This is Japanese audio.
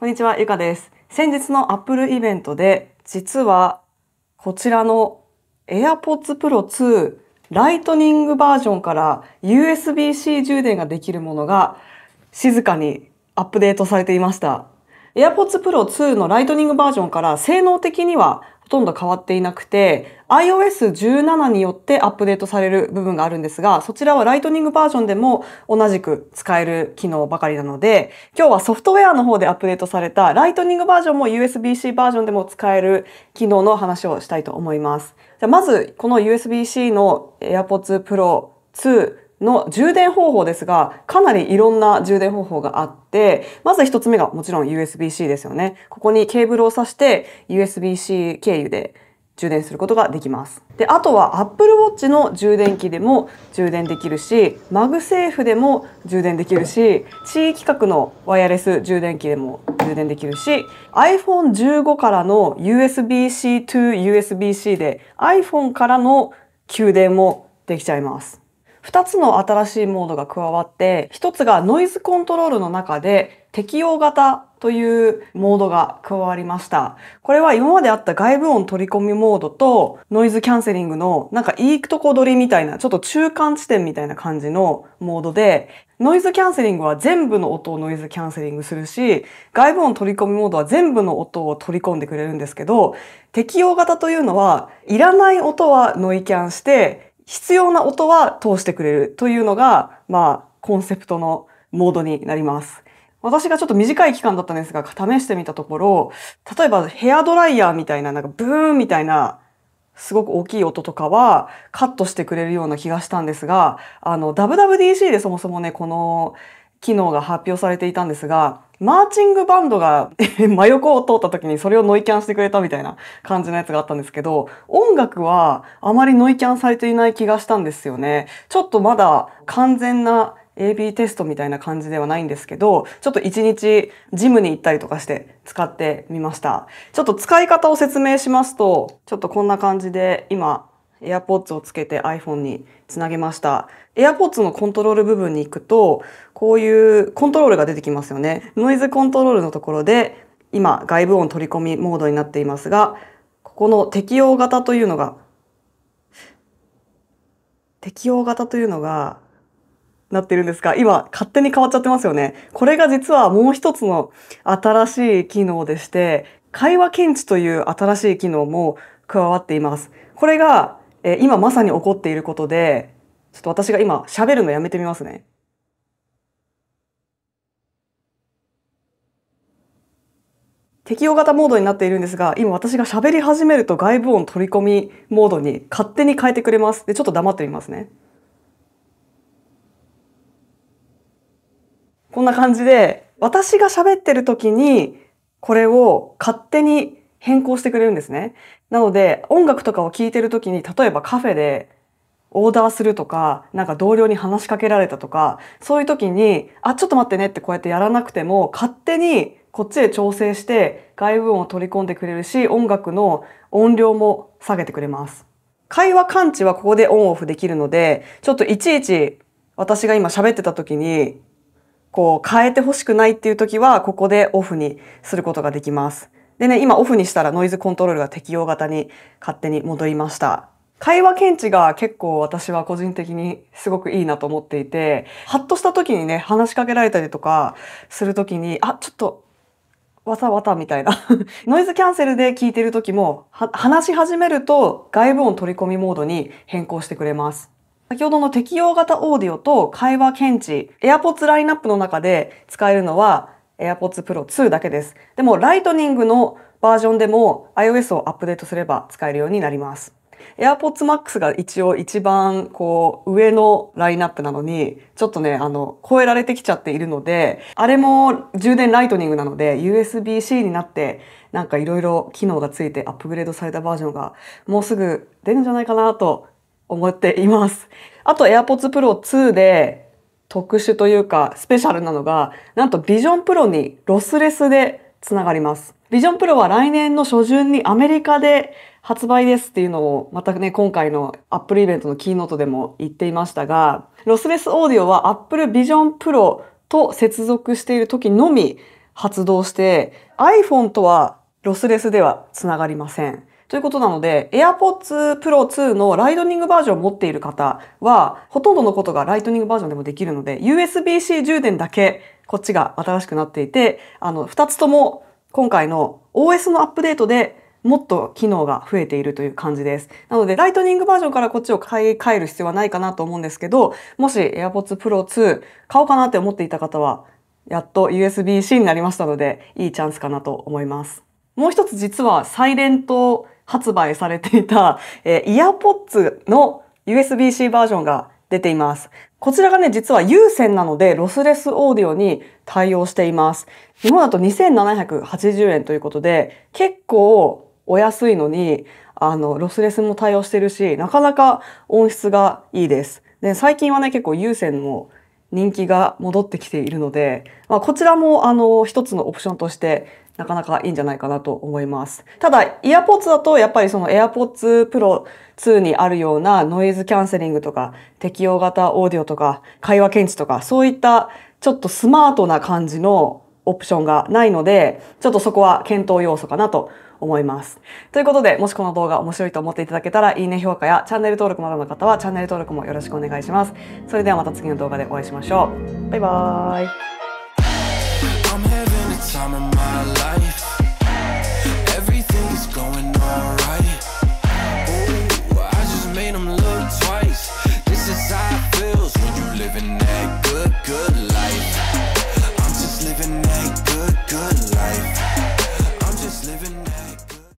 こんにちは、ゆかです。先日のアップルイベントで、実はこちらの AirPods Pro 2ライトニングバージョンから USB-C 充電ができるものが静かにアップデートされていました。AirPods Pro 2のライトニングバージョンから性能的にはほとんど変わっていなくて、iOS17 によってアップデートされる部分があるんですが、そちらはライトニングバージョンでも同じく使える機能ばかりなので、今日はソフトウェアの方でアップデートされたライトニングバージョンも USB-C バージョンでも使える機能の話をしたいと思います。じゃまず、この USB-C の AirPods Pro 2、の充電方法ですが、かなりいろんな充電方法があって、まず一つ目がもちろん USB-C ですよね。ここにケーブルを挿して USB-C 経由で充電することができます。で、あとは Apple Watch の充電器でも充電できるし、マグセーフでも充電できるし、C 規格のワイヤレス充電器でも充電できるし、iPhone15 からの USB-C to USB-C で iPhone からの給電もできちゃいます。2つの新しいモードが加わって、1つがノイズコントロールの中で適用型というモードが加わりました。これは今まであった外部音取り込みモードとノイズキャンセリングのなんかいいとこ取りみたいなちょっと中間地点みたいな感じのモードでノイズキャンセリングは全部の音をノイズキャンセリングするし外部音取り込みモードは全部の音を取り込んでくれるんですけど適用型というのはいらない音はノイキャンして必要な音は通してくれるというのがまあコンセプトのモードになります。私がちょっと短い期間だったんですが、試してみたところ、例えばヘアドライヤーみたいな、なんかブーンみたいな、すごく大きい音とかはカットしてくれるような気がしたんですが、あの、WWDC でそもそもね、この機能が発表されていたんですが、マーチングバンドが 真横を通った時にそれをノイキャンしてくれたみたいな感じのやつがあったんですけど、音楽はあまりノイキャンされていない気がしたんですよね。ちょっとまだ完全な AB テストみたいな感じではないんですけど、ちょっと一日ジムに行ったりとかして使ってみました。ちょっと使い方を説明しますと、ちょっとこんな感じで今 AirPods をつけて iPhone につなげました。AirPods のコントロール部分に行くと、こういうコントロールが出てきますよね。ノイズコントロールのところで、今外部音取り込みモードになっていますが、ここの適用型というのが、適用型というのがなってるんですが、今勝手に変わっちゃってますよね。これが実はもう一つの新しい機能でして、会話検知という新しい機能も加わっています。これが、えー、今まさに起こっていることで、ちょっと私が今喋るのやめてみますね。適用型モードになっているんですが、今私が喋り始めると外部音取り込みモードに勝手に変えてくれます。で、ちょっと黙ってみますね。こんな感じで、私が喋ってる時に、これを勝手に変更してくれるんですね。なので、音楽とかを聴いてる時に、例えばカフェでオーダーするとか、なんか同僚に話しかけられたとか、そういう時に、あ、ちょっと待ってねってこうやってやらなくても、勝手にこっちで調整して外部音を取り込んでくれるし、音楽の音量も下げてくれます。会話感知はここでオンオフできるので、ちょっといちいち私が今喋ってた時にこう変えてほしくないっていう時はここでオフにすることができます。でね、今オフにしたらノイズコントロールが適用型に勝手に戻りました。会話検知が結構私は個人的にすごくいいなと思っていて、ハッとした時にね、話しかけられたりとかする時に、あ、ちょっと、わたわたみたいな。ノイズキャンセルで聞いてる時も、話し始めると外部音取り込みモードに変更してくれます。先ほどの適用型オーディオと会話検知、AirPods ラインナップの中で使えるのは AirPods Pro 2だけです。でも、ライトニングのバージョンでも iOS をアップデートすれば使えるようになります。AirPods Max が一応一番こう上のラインナップなのに、ちょっとね、あの、超えられてきちゃっているので、あれも充電ライトニングなので USB-C になってなんかいろいろ機能がついてアップグレードされたバージョンがもうすぐ出るんじゃないかなと思っています。あと AirPods Pro 2で特殊というかスペシャルなのが、なんと Vision Pro にロスレスでつながります。Vision Pro は来年の初旬にアメリカで発売ですっていうのを、またね、今回の Apple イベントのキーノートでも言っていましたが、ロスレスオーディオは Apple Vision Pro と接続している時のみ発動して、iPhone とはロスレスではつながりません。ということなので、AirPods Pro 2のライトニングバージョンを持っている方は、ほとんどのことがライトニングバージョンでもできるので、USB-C 充電だけこっちが新しくなっていて、あの、2つとも今回の OS のアップデートでもっと機能が増えているという感じです。なので、ライトニングバージョンからこっちを買い替える必要はないかなと思うんですけど、もし AirPods Pro 2買おうかなって思っていた方は、やっと USB-C になりましたので、いいチャンスかなと思います。もう一つ実はサイレント発売されていた、えー、イヤーポッツの USB-C バージョンが出ています。こちらがね、実は有線なのでロスレスオーディオに対応しています。日本だと2780円ということで、結構お安いのに、あの、ロスレスも対応してるし、なかなか音質がいいです。で、最近はね、結構有線も人気が戻ってきているので、まあ、こちらもあの一つのオプションとしてなかなかいいんじゃないかなと思います。ただ、イヤポッツだとやっぱりその AirPods Pro 2にあるようなノイズキャンセリングとか適用型オーディオとか会話検知とかそういったちょっとスマートな感じのオプションがないので、ちょっとそこは検討要素かなと思います。ということで、もしこの動画面白いと思っていただけたら、いいね評価やチャンネル登録まだの方はチャンネル登録もよろしくお願いします。それではまた次の動画でお会いしましょう。バイバーイ。